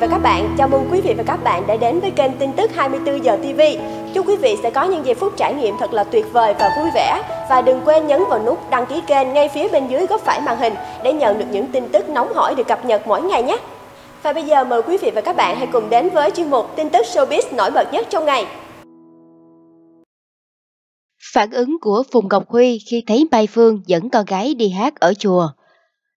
và các bạn, chào mừng quý vị và các bạn đã đến với kênh tin tức 24 giờ TV. Chúc quý vị sẽ có những giây phút trải nghiệm thật là tuyệt vời và vui vẻ và đừng quên nhấn vào nút đăng ký kênh ngay phía bên dưới góc phải màn hình để nhận được những tin tức nóng hổi được cập nhật mỗi ngày nhé. Và bây giờ mời quý vị và các bạn hãy cùng đến với chuyên mục tin tức showbiz nổi bật nhất trong ngày. Phản ứng của Phùng Ngọc Huy khi thấy Mai Phương dẫn con gái đi hát ở chùa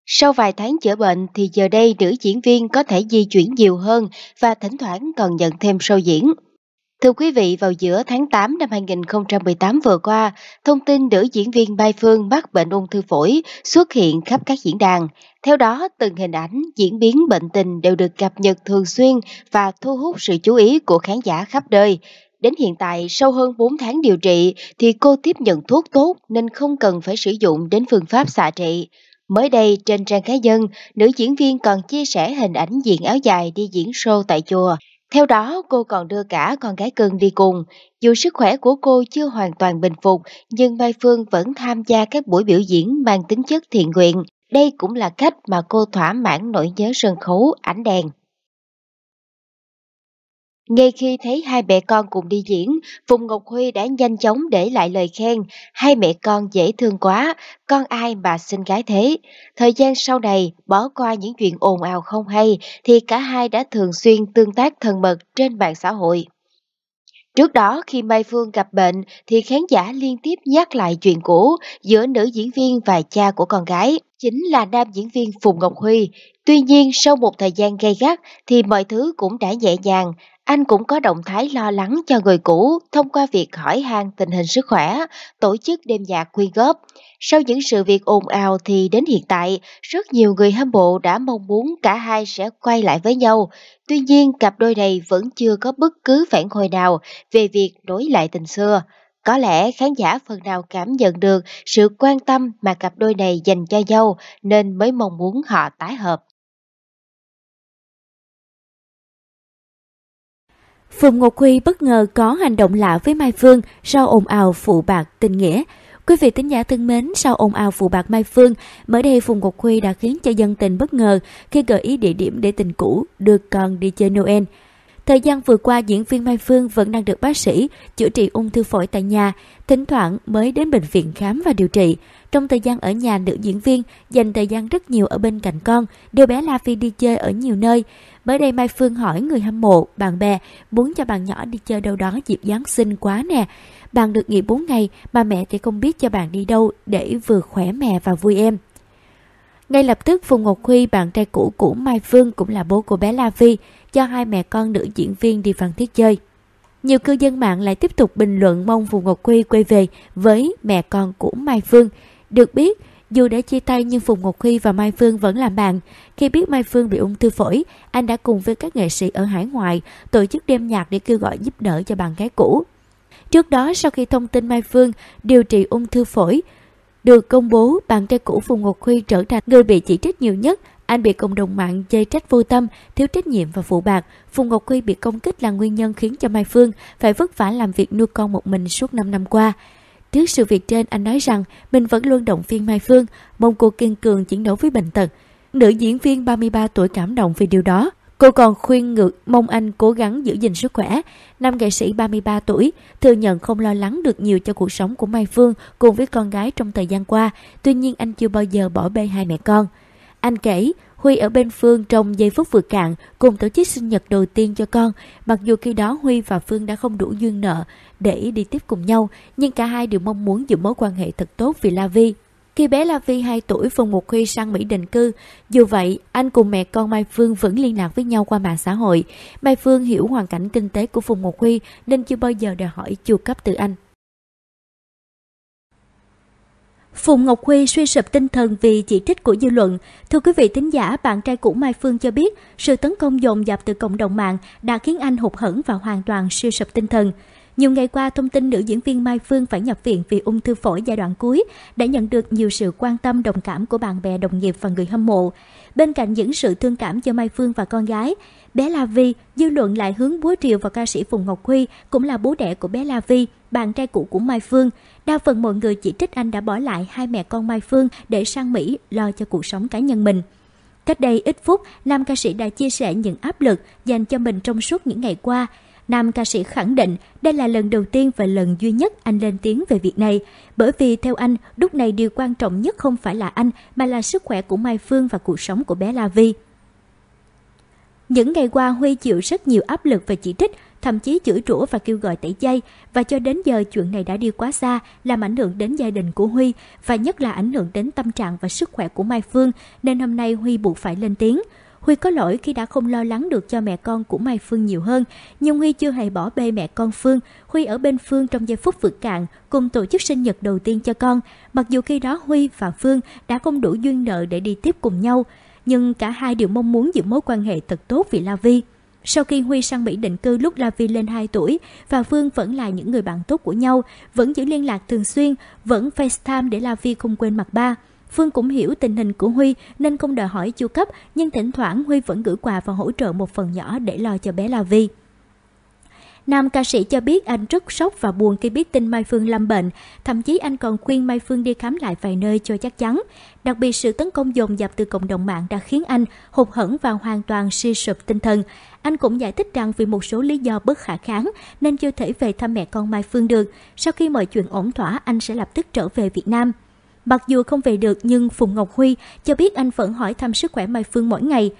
sau vài tháng chữa bệnh thì giờ đây nữ diễn viên có thể di chuyển nhiều hơn và thỉnh thoảng còn nhận thêm show diễn. Thưa quý vị, vào giữa tháng 8 năm 2018 vừa qua, thông tin nữ diễn viên Mai Phương mắc bệnh ung thư phổi xuất hiện khắp các diễn đàn. Theo đó, từng hình ảnh, diễn biến bệnh tình đều được cập nhật thường xuyên và thu hút sự chú ý của khán giả khắp nơi. Đến hiện tại, sau hơn 4 tháng điều trị thì cô tiếp nhận thuốc tốt nên không cần phải sử dụng đến phương pháp xạ trị. Mới đây, trên trang cá nhân, nữ diễn viên còn chia sẻ hình ảnh diện áo dài đi diễn show tại chùa. Theo đó, cô còn đưa cả con gái cưng đi cùng. Dù sức khỏe của cô chưa hoàn toàn bình phục, nhưng Mai Phương vẫn tham gia các buổi biểu diễn mang tính chất thiện nguyện. Đây cũng là cách mà cô thỏa mãn nỗi nhớ sân khấu, ảnh đèn. Ngay khi thấy hai mẹ con cùng đi diễn, Phùng Ngọc Huy đã nhanh chóng để lại lời khen, hai mẹ con dễ thương quá, con ai mà xinh gái thế. Thời gian sau này, bỏ qua những chuyện ồn ào không hay, thì cả hai đã thường xuyên tương tác thân mật trên mạng xã hội. Trước đó khi Mai Phương gặp bệnh thì khán giả liên tiếp nhắc lại chuyện cũ giữa nữ diễn viên và cha của con gái chính là nam diễn viên Phùng Ngọc Huy. Tuy nhiên, sau một thời gian gây gắt thì mọi thứ cũng đã nhẹ nhàng. Anh cũng có động thái lo lắng cho người cũ thông qua việc hỏi han tình hình sức khỏe, tổ chức đêm nhạc quyên góp. Sau những sự việc ồn ào thì đến hiện tại, rất nhiều người hâm mộ đã mong muốn cả hai sẽ quay lại với nhau. Tuy nhiên, cặp đôi này vẫn chưa có bất cứ phản hồi nào về việc nối lại tình xưa. Có lẽ khán giả phần nào cảm nhận được sự quan tâm mà cặp đôi này dành cho nhau nên mới mong muốn họ tái hợp. Phùng Ngọc Huy bất ngờ có hành động lạ với Mai Phương sau ồn ào phụ bạc tình nghĩa. Quý vị tính giả thân mến, sau ồn ào phụ bạc Mai Phương, mới đây Phùng Ngọc Huy đã khiến cho dân tình bất ngờ khi gợi ý địa điểm để tình cũ được con đi chơi Noel. Thời gian vừa qua, diễn viên Mai Phương vẫn đang được bác sĩ chữa trị ung thư phổi tại nhà, thỉnh thoảng mới đến bệnh viện khám và điều trị. Trong thời gian ở nhà, nữ diễn viên dành thời gian rất nhiều ở bên cạnh con, đưa bé La Phi đi chơi ở nhiều nơi. Mới đây Mai Phương hỏi người hâm mộ, bạn bè, muốn cho bạn nhỏ đi chơi đâu đó dịp Giáng sinh quá nè. Bạn được nghỉ 4 ngày mà mẹ thì không biết cho bạn đi đâu để vừa khỏe mẹ và vui em. Ngay lập tức Phùng Ngọc Huy, bạn trai cũ của Mai Phương cũng là bố của bé La Phi, cho hai mẹ con nữ diễn viên đi Phan Thiết chơi. Nhiều cư dân mạng lại tiếp tục bình luận mong Phùng Ngọc Quy quay về với mẹ con của Mai Phương. Được biết, dù đã chia tay nhưng Phùng Ngọc Huy và Mai Phương vẫn làm bạn. Khi biết Mai Phương bị ung thư phổi, anh đã cùng với các nghệ sĩ ở hải ngoại tổ chức đêm nhạc để kêu gọi giúp đỡ cho bạn gái cũ. Trước đó, sau khi thông tin Mai Phương điều trị ung thư phổi, được công bố, bạn trai cũ Phùng Ngọc Huy trở thành người bị chỉ trích nhiều nhất anh bị cộng đồng mạng dây trách vô tâm, thiếu trách nhiệm và phụ bạc. Phùng Ngọc Quy bị công kích là nguyên nhân khiến cho Mai Phương phải vất vả làm việc nuôi con một mình suốt 5 năm qua. Trước sự việc trên, anh nói rằng mình vẫn luôn động viên Mai Phương, mong cô kiên cường chiến đấu với bệnh tật. Nữ diễn viên 33 tuổi cảm động vì điều đó. Cô còn khuyên ngược mong anh cố gắng giữ gìn sức khỏe. Nam nghệ sĩ 33 tuổi thừa nhận không lo lắng được nhiều cho cuộc sống của Mai Phương cùng với con gái trong thời gian qua, tuy nhiên anh chưa bao giờ bỏ bê hai mẹ con. Anh kể, Huy ở bên Phương trong giây phút vừa cạn cùng tổ chức sinh nhật đầu tiên cho con. Mặc dù khi đó Huy và Phương đã không đủ duyên nợ để đi tiếp cùng nhau, nhưng cả hai đều mong muốn giữ mối quan hệ thật tốt vì La Vi. Khi bé La Vi 2 tuổi, Phùng Một Huy sang Mỹ định cư. Dù vậy, anh cùng mẹ con Mai Phương vẫn liên lạc với nhau qua mạng xã hội. Mai Phương hiểu hoàn cảnh kinh tế của Phùng Mục Huy nên chưa bao giờ đòi hỏi chu cấp từ anh. Phùng Ngọc Huy suy sụp tinh thần vì chỉ trích của dư luận. Thưa quý vị thính giả, bạn trai cũ Mai Phương cho biết sự tấn công dồn dập từ cộng đồng mạng đã khiến anh hụt hẫng và hoàn toàn suy sụp tinh thần. Nhiều ngày qua, thông tin nữ diễn viên Mai Phương phải nhập viện vì ung thư phổi giai đoạn cuối đã nhận được nhiều sự quan tâm đồng cảm của bạn bè, đồng nghiệp và người hâm mộ. Bên cạnh những sự thương cảm cho Mai Phương và con gái, bé La Vi, dư luận lại hướng búa rìu vào ca sĩ Phùng Ngọc Huy, cũng là bố đẻ của bé La Vi, bạn trai cũ của Mai Phương. Đa phần mọi người chỉ trích anh đã bỏ lại hai mẹ con Mai Phương để sang Mỹ lo cho cuộc sống cá nhân mình. Cách đây ít phút, nam ca sĩ đã chia sẻ những áp lực dành cho mình trong suốt những ngày qua. Nam ca sĩ khẳng định đây là lần đầu tiên và lần duy nhất anh lên tiếng về việc này. Bởi vì theo anh, lúc này điều quan trọng nhất không phải là anh mà là sức khỏe của Mai Phương và cuộc sống của bé La Vi. Những ngày qua Huy chịu rất nhiều áp lực và chỉ trích thậm chí chửi rủa và kêu gọi tẩy chay. Và cho đến giờ chuyện này đã đi quá xa, làm ảnh hưởng đến gia đình của Huy và nhất là ảnh hưởng đến tâm trạng và sức khỏe của Mai Phương, nên hôm nay Huy buộc phải lên tiếng. Huy có lỗi khi đã không lo lắng được cho mẹ con của Mai Phương nhiều hơn, nhưng Huy chưa hề bỏ bê mẹ con Phương. Huy ở bên Phương trong giây phút vượt cạn, cùng tổ chức sinh nhật đầu tiên cho con, mặc dù khi đó Huy và Phương đã không đủ duyên nợ để đi tiếp cùng nhau. Nhưng cả hai đều mong muốn giữ mối quan hệ thật tốt vì La Vi. Sau khi Huy sang Mỹ định cư lúc La Vi lên 2 tuổi và phương vẫn là những người bạn tốt của nhau, vẫn giữ liên lạc thường xuyên, vẫn FaceTime để La Vi không quên mặt ba. Phương cũng hiểu tình hình của Huy nên không đòi hỏi chu cấp, nhưng thỉnh thoảng Huy vẫn gửi quà và hỗ trợ một phần nhỏ để lo cho bé La Vi. Nam ca sĩ cho biết anh rất sốc và buồn khi biết tin Mai Phương lâm bệnh, thậm chí anh còn khuyên Mai Phương đi khám lại vài nơi cho chắc chắn. Đặc biệt sự tấn công dồn dập từ cộng đồng mạng đã khiến anh hụt hẫng và hoàn toàn suy sụp tinh thần. Anh cũng giải thích rằng vì một số lý do bất khả kháng nên chưa thể về thăm mẹ con Mai Phương được. Sau khi mọi chuyện ổn thỏa, anh sẽ lập tức trở về Việt Nam. Mặc dù không về được nhưng Phùng Ngọc Huy cho biết anh vẫn hỏi thăm sức khỏe Mai Phương mỗi ngày.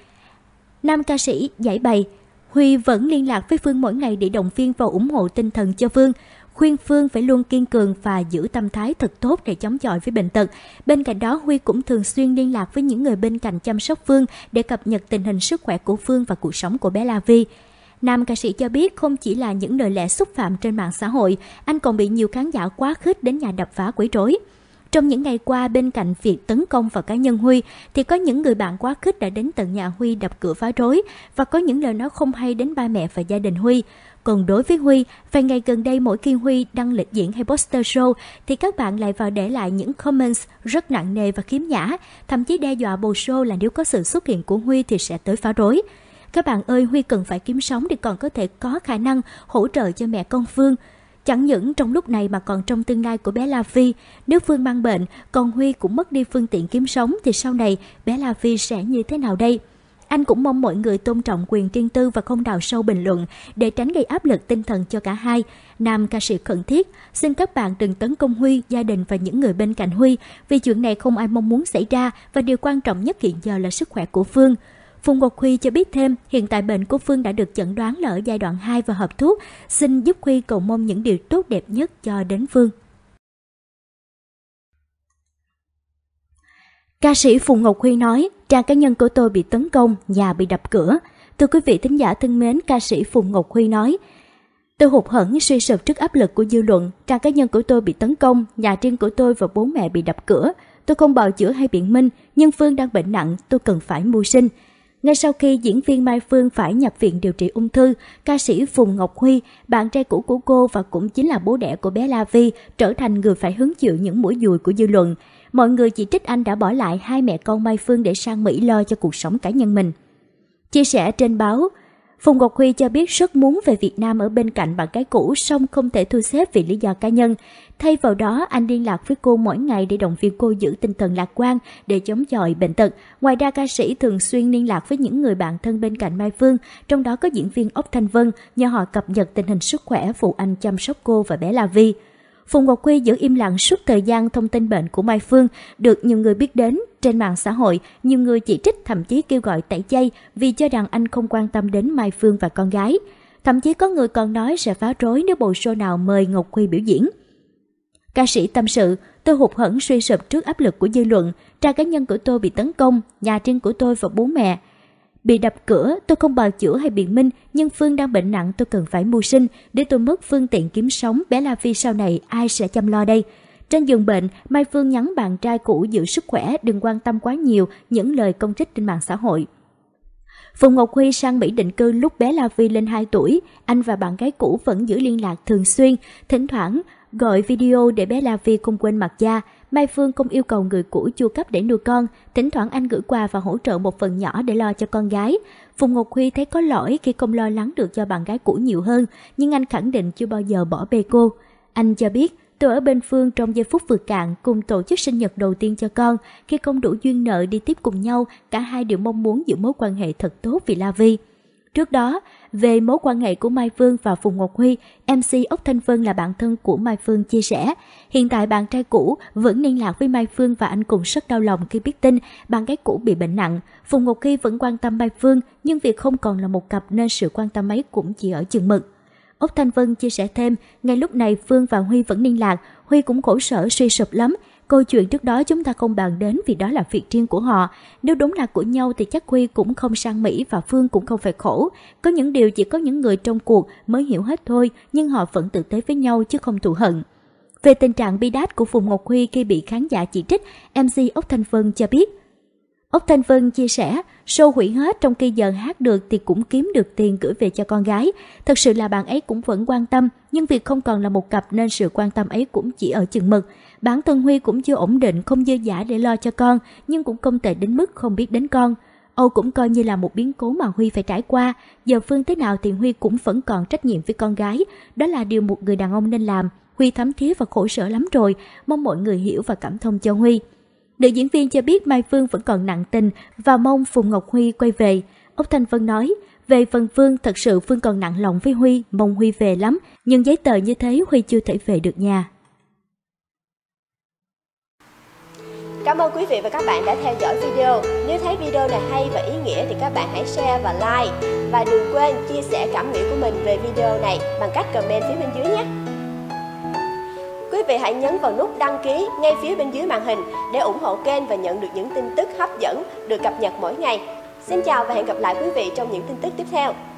Nam ca sĩ giải bày, Huy vẫn liên lạc với Phương mỗi ngày để động viên và ủng hộ tinh thần cho Phương khuyên Phương phải luôn kiên cường và giữ tâm thái thật tốt để chống chọi với bệnh tật. Bên cạnh đó, Huy cũng thường xuyên liên lạc với những người bên cạnh chăm sóc Phương để cập nhật tình hình sức khỏe của Phương và cuộc sống của bé La Vi. Nam ca sĩ cho biết không chỉ là những lời lẽ xúc phạm trên mạng xã hội, anh còn bị nhiều khán giả quá khích đến nhà đập phá quấy rối. Trong những ngày qua, bên cạnh việc tấn công vào cá nhân Huy, thì có những người bạn quá khích đã đến tận nhà Huy đập cửa phá rối và có những lời nói không hay đến ba mẹ và gia đình Huy. Còn đối với Huy, vài ngày gần đây mỗi khi Huy đăng lịch diễn hay poster show thì các bạn lại vào để lại những comments rất nặng nề và khiếm nhã, thậm chí đe dọa bồ show là nếu có sự xuất hiện của Huy thì sẽ tới phá rối. Các bạn ơi, Huy cần phải kiếm sống để còn có thể có khả năng hỗ trợ cho mẹ con Phương. Chẳng những trong lúc này mà còn trong tương lai của bé La Phi, nếu Phương mang bệnh, còn Huy cũng mất đi phương tiện kiếm sống thì sau này bé La Phi sẽ như thế nào đây? Anh cũng mong mọi người tôn trọng quyền riêng tư và không đào sâu bình luận để tránh gây áp lực tinh thần cho cả hai. Nam ca sĩ khẩn thiết, xin các bạn đừng tấn công Huy, gia đình và những người bên cạnh Huy, vì chuyện này không ai mong muốn xảy ra và điều quan trọng nhất hiện giờ là sức khỏe của Phương. Phùng Ngọc Huy cho biết thêm, hiện tại bệnh của Phương đã được chẩn đoán là ở giai đoạn 2 và hợp thuốc. Xin giúp Huy cầu mong những điều tốt đẹp nhất cho đến Phương. Ca sĩ Phùng Ngọc Huy nói, trang cá nhân của tôi bị tấn công, nhà bị đập cửa. Thưa quý vị thính giả thân mến, ca sĩ Phùng Ngọc Huy nói, Tôi hụt hẫng suy sụp trước áp lực của dư luận, trang cá nhân của tôi bị tấn công, nhà riêng của tôi và bố mẹ bị đập cửa. Tôi không bào chữa hay biện minh, nhưng Phương đang bệnh nặng, tôi cần phải mưu sinh. Ngay sau khi diễn viên Mai Phương phải nhập viện điều trị ung thư, ca sĩ Phùng Ngọc Huy, bạn trai cũ của cô và cũng chính là bố đẻ của bé La Vi, trở thành người phải hứng chịu những mũi dùi của dư luận. Mọi người chỉ trích anh đã bỏ lại hai mẹ con Mai Phương để sang Mỹ lo cho cuộc sống cá nhân mình. Chia sẻ trên báo, Phùng Ngọc Huy cho biết rất muốn về Việt Nam ở bên cạnh bạn gái cũ song không thể thu xếp vì lý do cá nhân. Thay vào đó, anh liên lạc với cô mỗi ngày để động viên cô giữ tinh thần lạc quan để chống chọi bệnh tật. Ngoài ra ca sĩ thường xuyên liên lạc với những người bạn thân bên cạnh Mai Phương, trong đó có diễn viên Ốc Thanh Vân, nhờ họ cập nhật tình hình sức khỏe phụ anh chăm sóc cô và bé La Vi. Phùng Ngọc Quy giữ im lặng suốt thời gian thông tin bệnh của Mai Phương được nhiều người biết đến trên mạng xã hội, nhiều người chỉ trích thậm chí kêu gọi tẩy chay vì cho rằng anh không quan tâm đến Mai Phương và con gái. Thậm chí có người còn nói sẽ phá rối nếu bộ show nào mời Ngọc Quy biểu diễn. Ca sĩ tâm sự, tôi hụt hẫng suy sụp trước áp lực của dư luận, trang cá nhân của tôi bị tấn công, nhà riêng của tôi và bố mẹ, Bị đập cửa, tôi không bào chữa hay biện minh, nhưng Phương đang bệnh nặng tôi cần phải mưu sinh, để tôi mất phương tiện kiếm sống, bé La Phi sau này ai sẽ chăm lo đây. Trên giường bệnh, Mai Phương nhắn bạn trai cũ giữ sức khỏe, đừng quan tâm quá nhiều những lời công kích trên mạng xã hội. Phùng Ngọc Huy sang Mỹ định cư lúc bé La Phi lên 2 tuổi, anh và bạn gái cũ vẫn giữ liên lạc thường xuyên, thỉnh thoảng gọi video để bé La Phi không quên mặt da. Mai Phương không yêu cầu người cũ chu cấp để nuôi con, thỉnh thoảng anh gửi quà và hỗ trợ một phần nhỏ để lo cho con gái. Phùng Ngọc Huy thấy có lỗi khi không lo lắng được cho bạn gái cũ nhiều hơn, nhưng anh khẳng định chưa bao giờ bỏ bê cô. Anh cho biết, tôi ở bên Phương trong giây phút vừa cạn cùng tổ chức sinh nhật đầu tiên cho con, khi không đủ duyên nợ đi tiếp cùng nhau, cả hai đều mong muốn giữ mối quan hệ thật tốt vì La Vi. Trước đó, về mối quan hệ của Mai Phương và Phùng Ngọc Huy, MC Ốc Thanh Vân là bạn thân của Mai Phương chia sẻ. Hiện tại bạn trai cũ vẫn liên lạc với Mai Phương và anh cũng rất đau lòng khi biết tin bạn gái cũ bị bệnh nặng. Phùng Ngọc Huy vẫn quan tâm Mai Phương, nhưng việc không còn là một cặp nên sự quan tâm ấy cũng chỉ ở chừng mực. Ốc Thanh Vân chia sẻ thêm, ngay lúc này Phương và Huy vẫn liên lạc, Huy cũng khổ sở suy sụp lắm, Câu chuyện trước đó chúng ta không bàn đến vì đó là việc riêng của họ. Nếu đúng là của nhau thì chắc Huy cũng không sang Mỹ và Phương cũng không phải khổ. Có những điều chỉ có những người trong cuộc mới hiểu hết thôi, nhưng họ vẫn tử tế với nhau chứ không thù hận. Về tình trạng bi đát của Phùng Ngọc Huy khi bị khán giả chỉ trích, MC Ốc Thanh Vân cho biết Ốc Thanh Vân chia sẻ, show hủy hết trong khi giờ hát được thì cũng kiếm được tiền gửi về cho con gái. Thật sự là bạn ấy cũng vẫn quan tâm, nhưng việc không còn là một cặp nên sự quan tâm ấy cũng chỉ ở chừng mực. Bản thân Huy cũng chưa ổn định, không dư giả để lo cho con, nhưng cũng không tệ đến mức không biết đến con. Âu cũng coi như là một biến cố mà Huy phải trải qua, giờ Phương thế nào thì Huy cũng vẫn còn trách nhiệm với con gái, đó là điều một người đàn ông nên làm. Huy thấm thía và khổ sở lắm rồi, mong mọi người hiểu và cảm thông cho Huy. Nữ diễn viên cho biết Mai Phương vẫn còn nặng tình và mong Phùng Ngọc Huy quay về. Ốc Thanh Vân nói, về phần Phương thật sự Phương còn nặng lòng với Huy, mong Huy về lắm, nhưng giấy tờ như thế Huy chưa thể về được nhà. Cảm ơn quý vị và các bạn đã theo dõi video. Nếu thấy video này hay và ý nghĩa thì các bạn hãy share và like. Và đừng quên chia sẻ cảm nghĩ của mình về video này bằng cách comment phía bên dưới nhé. Quý vị hãy nhấn vào nút đăng ký ngay phía bên dưới màn hình để ủng hộ kênh và nhận được những tin tức hấp dẫn được cập nhật mỗi ngày. Xin chào và hẹn gặp lại quý vị trong những tin tức tiếp theo.